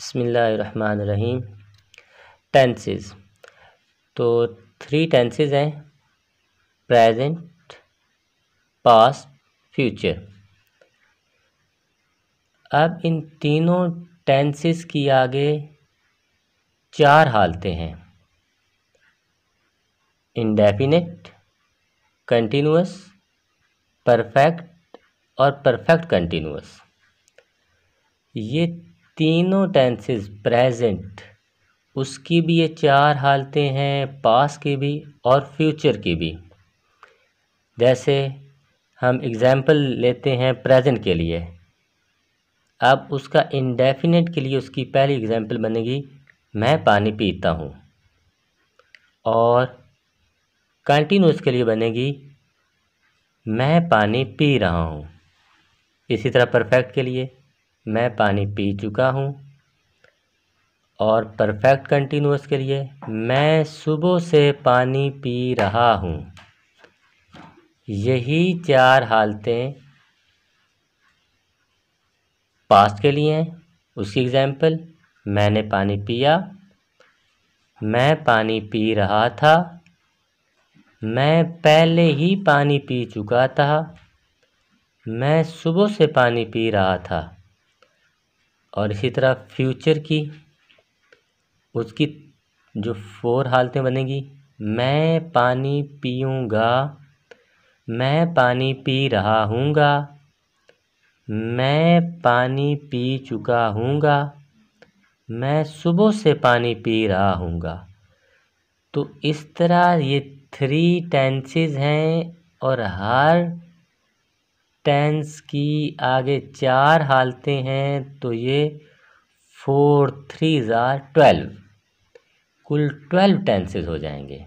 बसमीम टेंसेज तो three tenses हैं प्रेजेंट पास्ट फ्यूचर अब इन तीनों टेंसेस की आगे चार हालतें हैं इनडेफिनेट कंटिन्यूस परफेक्ट और परफेक्ट कंटिन्यूस ये तीनों टेंसेज प्रेजेंट उसकी भी ये चार हालतें हैं पास की भी और फ्यूचर की भी जैसे हम एग्ज़ाम्पल लेते हैं प्रेजेंट के लिए अब उसका इनडेफिनेट के लिए उसकी पहली एग्ज़ाम्पल बनेगी मैं पानी पीता हूँ और कंटिन्यूस के लिए बनेगी मैं पानी पी रहा हूँ इसी तरह परफेक्ट के लिए मैं पानी पी चुका हूँ और परफेक्ट कंटिन्यूस के लिए मैं सुबह से पानी पी रहा हूँ यही चार हालतें पास्ट के लिए हैं उसकी एग्ज़ाम्पल मैंने पानी पिया मैं पानी पी रहा था मैं पहले ही पानी पी चुका था मैं सुबह से पानी पी रहा था और इसी तरह फ्यूचर की उसकी जो फोर हालतें बनेगी मैं पानी पीऊँगा मैं पानी पी रहा हूँगा मैं पानी पी चुका हूँगा मैं सुबह से पानी पी रहा हूँगा तो इस तरह ये थ्री टेंसेज हैं और हर टेंस की आगे चार हालतें हैं तो ये फोर थ्री ज़ार ट्वेल्व कुल ट्वेल्व टेंसेज हो जाएंगे